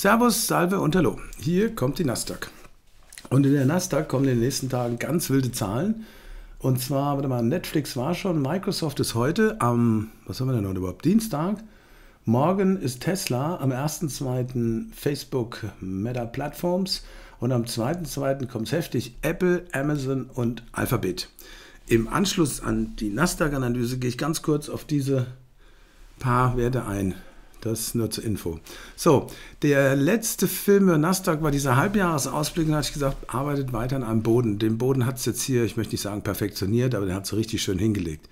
Servus, Salve und Hallo. Hier kommt die Nasdaq. Und in der Nasdaq kommen in den nächsten Tagen ganz wilde Zahlen. Und zwar, warte mal, Netflix war schon, Microsoft ist heute am, was haben wir denn heute überhaupt? Dienstag. Morgen ist Tesla, am 1.2. Facebook Meta Platforms und am 2.2. kommt es heftig Apple, Amazon und Alphabet. Im Anschluss an die Nasdaq-Analyse gehe ich ganz kurz auf diese paar Werte ein. Das nur zur Info. So, der letzte Film über Nasdaq war dieser Halbjahresausblick und da hatte ich gesagt, arbeitet weiter an einem Boden. Den Boden hat es jetzt hier, ich möchte nicht sagen perfektioniert, aber den hat es richtig schön hingelegt.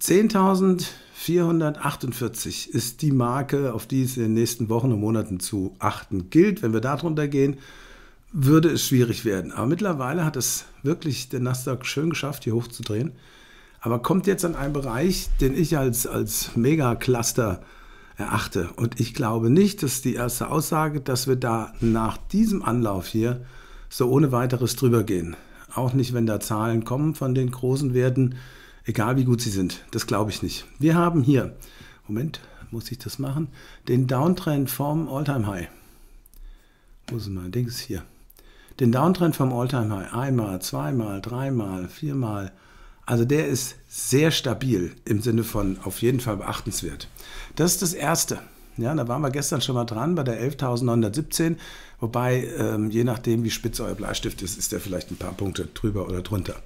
10.448 ist die Marke, auf die es in den nächsten Wochen und Monaten zu achten gilt. Wenn wir da drunter gehen, würde es schwierig werden. Aber mittlerweile hat es wirklich der Nasdaq schön geschafft, hier hochzudrehen aber kommt jetzt an einen Bereich, den ich als, als Megacluster erachte. Und ich glaube nicht, dass die erste Aussage, dass wir da nach diesem Anlauf hier so ohne weiteres drüber gehen. Auch nicht, wenn da Zahlen kommen von den großen Werten, egal wie gut sie sind. Das glaube ich nicht. Wir haben hier, Moment, muss ich das machen, den Downtrend vom all time High. Wo ist mein Dings hier? Den Downtrend vom all time High. Einmal, zweimal, dreimal, viermal, also der ist sehr stabil im Sinne von auf jeden Fall beachtenswert. Das ist das Erste. Ja, da waren wir gestern schon mal dran bei der 11.917. Wobei, ähm, je nachdem, wie spitz euer Bleistift ist, ist der vielleicht ein paar Punkte drüber oder drunter.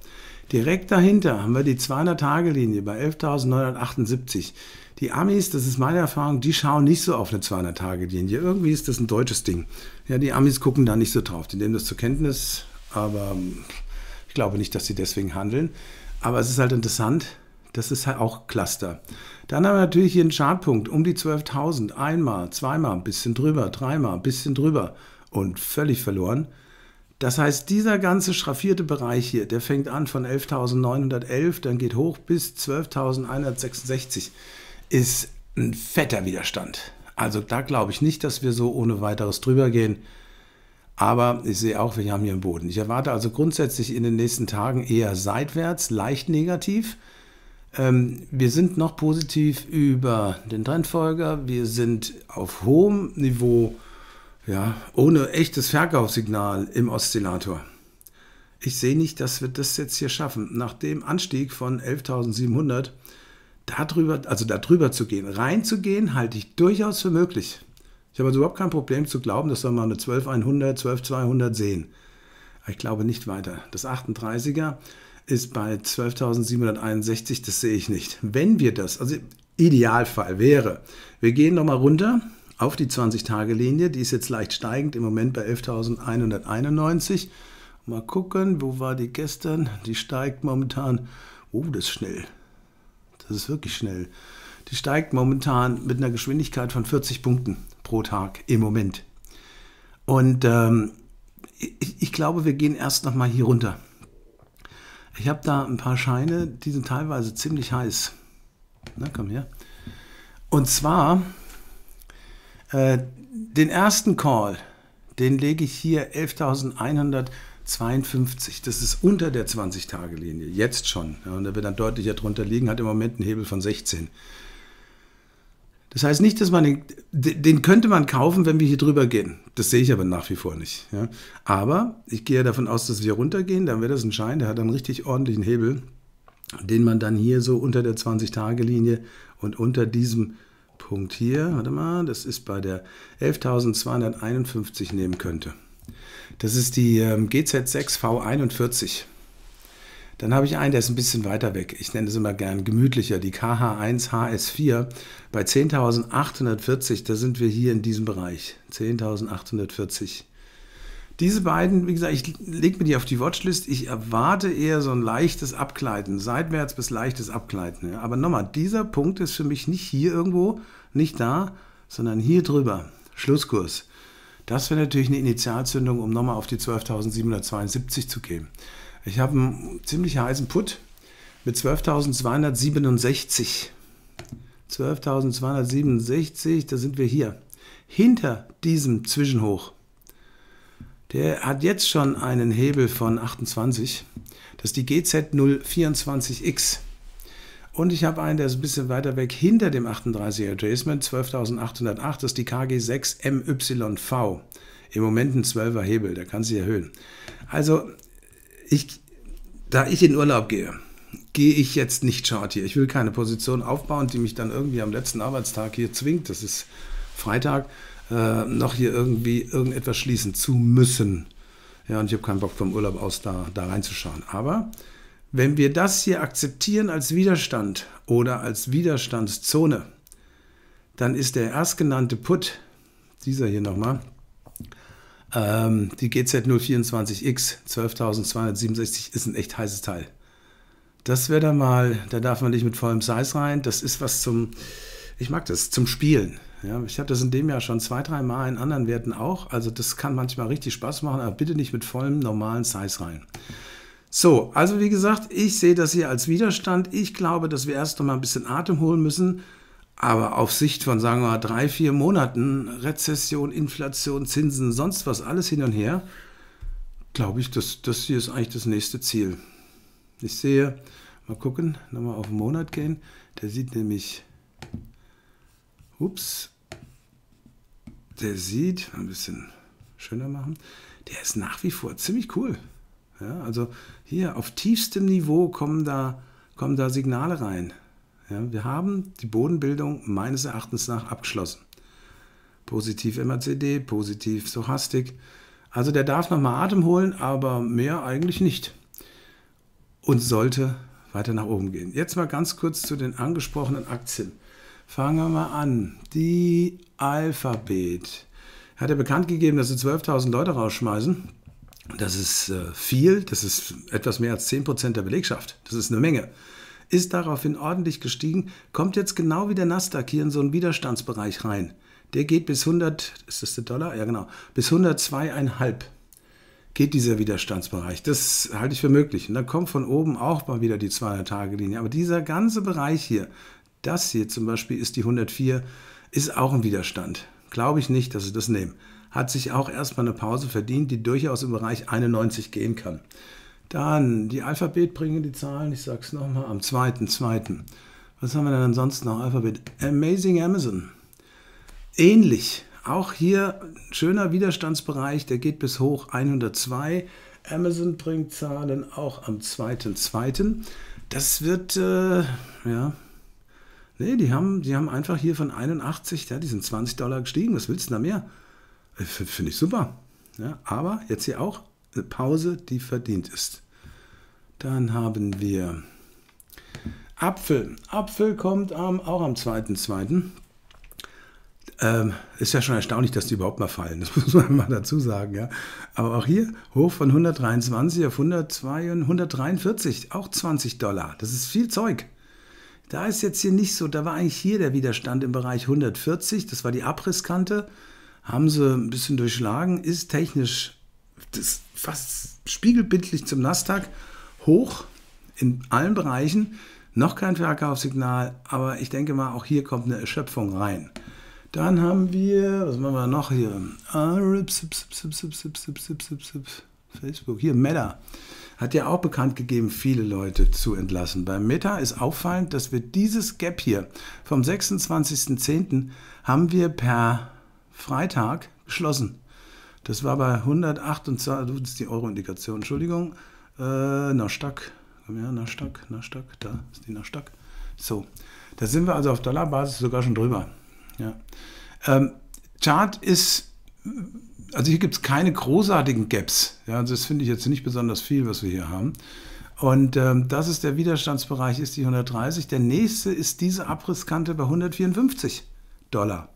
Direkt dahinter haben wir die 200-Tage-Linie bei 11.978. Die Amis, das ist meine Erfahrung, die schauen nicht so auf eine 200-Tage-Linie. Irgendwie ist das ein deutsches Ding. Ja, die Amis gucken da nicht so drauf. Die nehmen das zur Kenntnis, aber ähm, ich glaube nicht, dass sie deswegen handeln. Aber es ist halt interessant, das ist halt auch Cluster. Dann haben wir natürlich hier einen Chartpunkt um die 12.000. Einmal, zweimal, ein bisschen drüber, dreimal, ein bisschen drüber und völlig verloren. Das heißt, dieser ganze schraffierte Bereich hier, der fängt an von 11.911, dann geht hoch bis 12.166, ist ein fetter Widerstand. Also da glaube ich nicht, dass wir so ohne weiteres drüber gehen. Aber ich sehe auch, wir haben hier einen Boden. Ich erwarte also grundsätzlich in den nächsten Tagen eher seitwärts, leicht negativ. Ähm, wir sind noch positiv über den Trendfolger. Wir sind auf hohem Niveau, ja, ohne echtes Verkaufssignal im Oszillator. Ich sehe nicht, dass wir das jetzt hier schaffen. Nach dem Anstieg von 11.700, darüber, also darüber zu gehen, reinzugehen, halte ich durchaus für möglich. Ich habe also überhaupt kein Problem zu glauben, dass wir mal eine 12100, 12200 sehen. Ich glaube nicht weiter. Das 38er ist bei 12.761, das sehe ich nicht. Wenn wir das, also Idealfall wäre, wir gehen nochmal runter auf die 20-Tage-Linie, die ist jetzt leicht steigend, im Moment bei 11.191. Mal gucken, wo war die gestern? Die steigt momentan, oh, das ist schnell. Das ist wirklich schnell. Die steigt momentan mit einer Geschwindigkeit von 40 Punkten pro Tag im Moment. Und ähm, ich, ich, glaube, wir gehen erst noch mal hier runter. Ich habe da ein paar Scheine, die sind teilweise ziemlich heiß. Na, komm her. Und zwar äh, den ersten Call, den lege ich hier 11.152. Das ist unter der 20-Tage-Linie, jetzt schon. Ja, und da wird dann deutlicher drunter liegen, hat im Moment einen Hebel von 16. Das heißt nicht, dass man den, den könnte man kaufen, wenn wir hier drüber gehen. Das sehe ich aber nach wie vor nicht. Ja. Aber ich gehe davon aus, dass wir runtergehen, dann wäre das ein Schein, der hat einen richtig ordentlichen Hebel, den man dann hier so unter der 20-Tage-Linie und unter diesem Punkt hier, warte mal, das ist bei der 11.251 nehmen könnte. Das ist die ähm, GZ6V41. Dann habe ich einen, der ist ein bisschen weiter weg. Ich nenne es immer gern gemütlicher, die KH1 HS4 bei 10.840. Da sind wir hier in diesem Bereich. 10.840. Diese beiden, wie gesagt, ich lege mir die auf die Watchlist. Ich erwarte eher so ein leichtes Abgleiten, seitwärts bis leichtes Abgleiten. Aber nochmal, dieser Punkt ist für mich nicht hier irgendwo, nicht da, sondern hier drüber. Schlusskurs. Das wäre natürlich eine Initialzündung, um nochmal auf die 12.772 zu gehen. Ich habe einen ziemlich heißen Put mit 12.267. 12.267, da sind wir hier. Hinter diesem Zwischenhoch. Der hat jetzt schon einen Hebel von 28. Das ist die GZ024X. Und ich habe einen, der ist ein bisschen weiter weg hinter dem 38er Adjacent, 12.808, das ist die KG6MYV. Im Moment ein 12er Hebel, der kann sich erhöhen. Also ich, da ich in Urlaub gehe, gehe ich jetzt nicht Chart hier. Ich will keine Position aufbauen, die mich dann irgendwie am letzten Arbeitstag hier zwingt, das ist Freitag, äh, noch hier irgendwie irgendetwas schließen zu müssen. Ja, und ich habe keinen Bock vom Urlaub aus da, da reinzuschauen. Aber wenn wir das hier akzeptieren als Widerstand oder als Widerstandszone, dann ist der erstgenannte Put, dieser hier nochmal, ähm, die GZ024X 12.267 ist ein echt heißes Teil. Das wäre dann mal, da darf man nicht mit vollem Size rein. Das ist was zum, ich mag das, zum Spielen. Ja, ich habe das in dem Jahr schon zwei, drei Mal in anderen Werten auch. Also das kann manchmal richtig Spaß machen, aber bitte nicht mit vollem normalen Size rein. So, also wie gesagt, ich sehe das hier als Widerstand. Ich glaube, dass wir erst noch mal ein bisschen Atem holen müssen. Aber auf Sicht von, sagen wir mal, drei, vier Monaten, Rezession, Inflation, Zinsen, sonst was, alles hin und her, glaube ich, das, das hier ist eigentlich das nächste Ziel. Ich sehe, mal gucken, nochmal auf den Monat gehen. Der sieht nämlich, ups, der sieht, ein bisschen schöner machen, der ist nach wie vor ziemlich cool. Ja, also hier auf tiefstem Niveau kommen da, kommen da Signale rein. Ja, wir haben die Bodenbildung meines Erachtens nach abgeschlossen. Positiv MACD, positiv Stochastik. Also der darf nochmal Atem holen, aber mehr eigentlich nicht. Und sollte weiter nach oben gehen. Jetzt mal ganz kurz zu den angesprochenen Aktien. Fangen wir mal an. Die Alphabet hat ja bekannt gegeben, dass sie 12.000 Leute rausschmeißen. Das ist äh, viel, das ist etwas mehr als 10% der Belegschaft. Das ist eine Menge ist daraufhin ordentlich gestiegen, kommt jetzt genau wie der Nasdaq hier in so einen Widerstandsbereich rein. Der geht bis 100, ist das der Dollar? Ja, genau, bis 102,5 geht dieser Widerstandsbereich. Das halte ich für möglich. Und dann kommt von oben auch mal wieder die 200-Tage-Linie. Aber dieser ganze Bereich hier, das hier zum Beispiel ist die 104, ist auch ein Widerstand. Glaube ich nicht, dass sie das nehmen. Hat sich auch erstmal eine Pause verdient, die durchaus im Bereich 91 gehen kann. Dann die Alphabet bringen die Zahlen, ich sage es nochmal, am 2.2. Was haben wir denn ansonsten noch? Alphabet. Amazing Amazon. Ähnlich. Auch hier schöner Widerstandsbereich, der geht bis hoch 102. Amazon bringt Zahlen auch am 2.2. Das wird, äh, ja, nee, die haben, die haben einfach hier von 81, ja, die sind 20 Dollar gestiegen. Was willst du da mehr? Äh, finde ich super. Ja, aber jetzt hier auch Pause, die verdient ist. Dann haben wir Apfel. Apfel kommt am, auch am 2.2. Ähm, ist ja schon erstaunlich, dass die überhaupt mal fallen. Das muss man mal dazu sagen. Ja. Aber auch hier hoch von 123 auf 102, 143, auch 20 Dollar. Das ist viel Zeug. Da ist jetzt hier nicht so, da war eigentlich hier der Widerstand im Bereich 140, das war die Abrisskante, haben sie ein bisschen durchschlagen, ist technisch das fast spiegelbildlich zum Nasdaq hoch in allen Bereichen. Noch kein Verkaufssignal, aber ich denke mal, auch hier kommt eine Erschöpfung rein. Dann haben wir, was machen wir noch hier? Facebook, hier Meta. Hat ja auch bekannt gegeben, viele Leute zu entlassen. Bei Meta ist auffallend, dass wir dieses Gap hier vom 26.10. haben wir per Freitag geschlossen. Das war bei 128, das ist die Euro-Indikation, Entschuldigung. Äh, Nasdaq, komm her, Nasdaq, Nasdaq, da ist die Nasdaq. So, da sind wir also auf Dollarbasis sogar schon drüber. Ja. Ähm, Chart ist, also hier gibt es keine großartigen Gaps. Ja, also das finde ich jetzt nicht besonders viel, was wir hier haben. Und ähm, das ist der Widerstandsbereich, ist die 130. Der nächste ist diese Abrisskante bei 154 Dollar.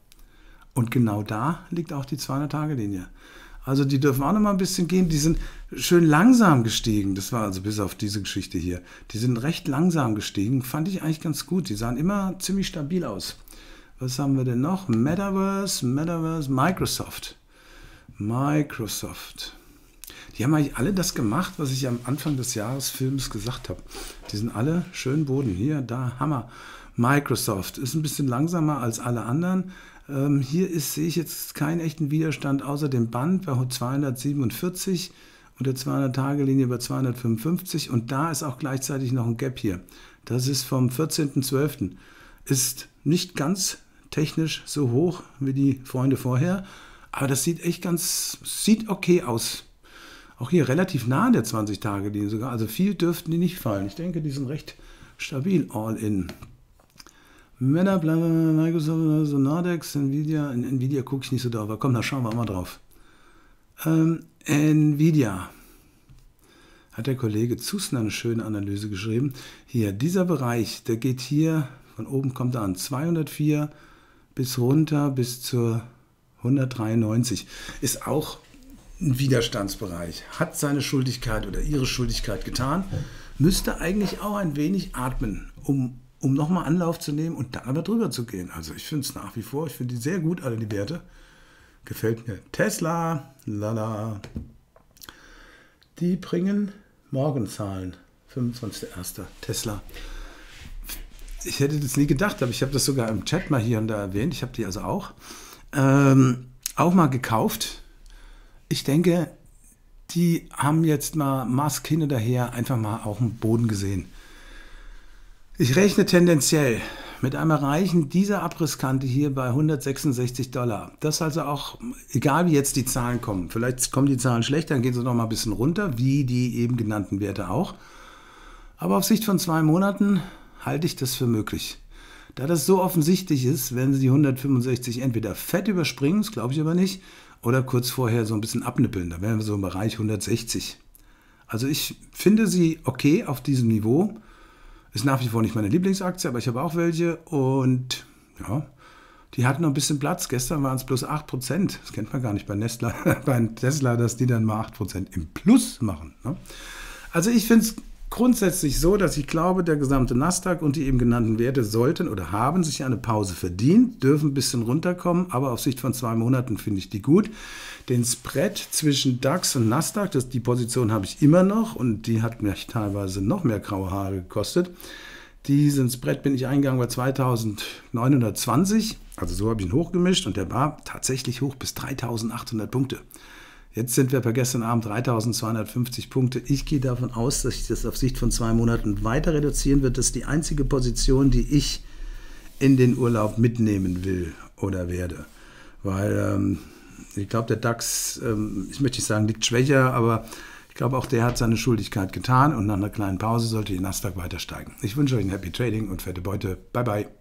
Und genau da liegt auch die 200-Tage-Linie. Also die dürfen auch noch mal ein bisschen gehen. Die sind schön langsam gestiegen. Das war also bis auf diese Geschichte hier. Die sind recht langsam gestiegen. Fand ich eigentlich ganz gut. Die sahen immer ziemlich stabil aus. Was haben wir denn noch? Metaverse, Metaverse, Microsoft. Microsoft. Die haben eigentlich alle das gemacht, was ich am Anfang des Jahresfilms gesagt habe. Die sind alle schön Boden. Hier, da, Hammer. Microsoft ist ein bisschen langsamer als alle anderen, ähm, hier ist, sehe ich jetzt keinen echten Widerstand außer dem Band bei 247 und der 200-Tage-Linie bei 255 und da ist auch gleichzeitig noch ein Gap hier. Das ist vom 14.12. Ist nicht ganz technisch so hoch wie die Freunde vorher, aber das sieht echt ganz, sieht okay aus. Auch hier relativ nah an der 20-Tage-Linie sogar, also viel dürften die nicht fallen. Ich denke, die sind recht stabil all in. Meta, Microsoft, also Nordex, Nvidia. In Nvidia gucke ich nicht so drauf, aber komm, da schauen wir mal drauf. Ähm, Nvidia hat der Kollege Zusner eine schöne Analyse geschrieben. Hier, dieser Bereich, der geht hier, von oben kommt er an, 204 bis runter bis zur 193, ist auch ein Widerstandsbereich, hat seine Schuldigkeit oder ihre Schuldigkeit getan, müsste eigentlich auch ein wenig atmen, um um nochmal Anlauf zu nehmen und dann aber drüber zu gehen. Also ich finde es nach wie vor, ich finde die sehr gut, alle die Werte. Gefällt mir. Tesla, lala. Die bringen Morgenzahlen. 25.01. Tesla. Ich hätte das nie gedacht, aber ich habe das sogar im Chat mal hier und da erwähnt. Ich habe die also auch. Ähm, auch mal gekauft. Ich denke, die haben jetzt mal Musk hin und her einfach mal auch einen Boden gesehen. Ich rechne tendenziell mit einem Erreichen dieser Abrisskante hier bei 166 Dollar. Das also auch, egal wie jetzt die Zahlen kommen, vielleicht kommen die Zahlen schlechter, dann gehen sie noch mal ein bisschen runter, wie die eben genannten Werte auch. Aber auf Sicht von zwei Monaten halte ich das für möglich. Da das so offensichtlich ist, werden sie die 165 entweder fett überspringen, das glaube ich aber nicht, oder kurz vorher so ein bisschen abnippeln. Da wären wir so im Bereich 160. Also ich finde sie okay auf diesem Niveau. Ist nach wie vor nicht meine Lieblingsaktie, aber ich habe auch welche und ja, die hatten noch ein bisschen Platz. Gestern waren es plus 8%. Das kennt man gar nicht bei, Nestle, bei Tesla, dass die dann mal 8% im Plus machen. Ne? Also ich finde es grundsätzlich so, dass ich glaube, der gesamte Nasdaq und die eben genannten Werte sollten oder haben sich eine Pause verdient, dürfen ein bisschen runterkommen, aber auf Sicht von zwei Monaten finde ich die gut. Den Spread zwischen DAX und Nasdaq, das, die Position habe ich immer noch und die hat mir teilweise noch mehr graue Haare gekostet. Diesen Spread bin ich eingegangen bei 2920, also so habe ich ihn hochgemischt und der war tatsächlich hoch bis 3800 Punkte. Jetzt sind wir bei gestern Abend 3250 Punkte. Ich gehe davon aus, dass sich das auf Sicht von zwei Monaten weiter reduzieren wird. Das ist die einzige Position, die ich in den Urlaub mitnehmen will oder werde. Weil ähm, ich glaube, der DAX, ähm, ich möchte nicht sagen, liegt schwächer, aber ich glaube, auch der hat seine Schuldigkeit getan und nach einer kleinen Pause sollte die Nasdaq weiter steigen. Ich wünsche euch ein Happy Trading und fette Beute. Bye, bye.